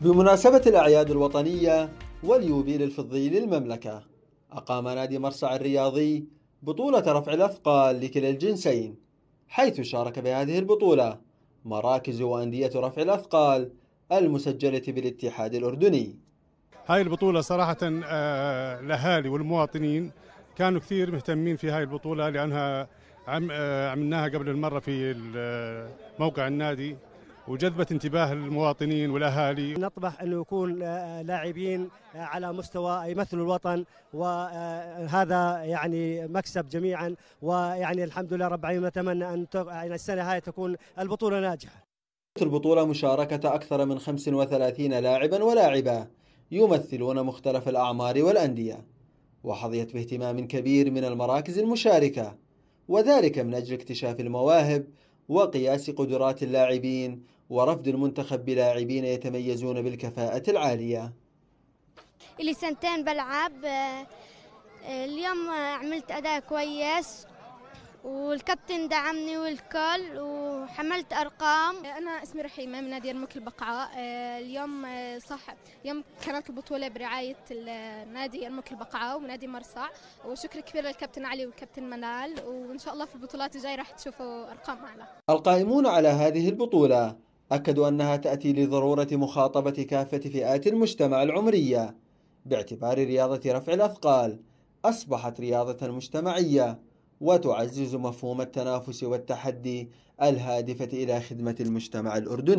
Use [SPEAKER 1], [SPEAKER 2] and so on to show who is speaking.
[SPEAKER 1] بمناسبة الأعياد الوطنية واليوبيل الفضي للمملكة أقام نادي مرصع الرياضي بطولة رفع الأثقال لكلا الجنسين حيث شارك بهذه البطولة مراكز وأندية رفع الأثقال المسجلة بالاتحاد الأردني
[SPEAKER 2] هاي البطولة صراحة آه، الأهالي والمواطنين كانوا كثير مهتمين في هاي البطولة لأنها آه، عملناها قبل المرة في آه، موقع النادي وجذبت انتباه المواطنين والاهالي
[SPEAKER 3] نطمح انه يكون آه، آه، لاعبين آه، على مستوى يمثلوا الوطن وهذا يعني مكسب جميعا ويعني الحمد لله رب العالمين نتمنى ان
[SPEAKER 1] السنه هاي تكون البطوله ناجحه البطولة مشاركة أكثر من 35 لاعبا ولاعبة يمثلون مختلف الأعمار والأندية وحظيت باهتمام كبير من المراكز المشاركة وذلك من أجل اكتشاف المواهب وقياس قدرات اللاعبين ورفض المنتخب بلاعبين يتميزون بالكفاءة العالية
[SPEAKER 4] لي سنتين بلعب آه، آه، اليوم عملت أداء كويس والكابتن دعمني والكل
[SPEAKER 5] وحملت ارقام آه، انا اسمي رحيمه من نادي يرموك البقعه اليوم صح يوم كانت البطوله برعايه نادي يرموك البقعه ونادي مرصع وشكر كبير للكابتن علي والكابتن منال وان شاء الله في البطولات الجايه راح تشوفوا ارقام اعلى
[SPEAKER 1] القائمون على هذه البطوله أكدوا أنها تأتي لضرورة مخاطبة كافة فئات المجتمع العمرية باعتبار رياضة رفع الأثقال أصبحت رياضة مجتمعية وتعزز مفهوم التنافس والتحدي الهادفة إلى خدمة المجتمع الأردني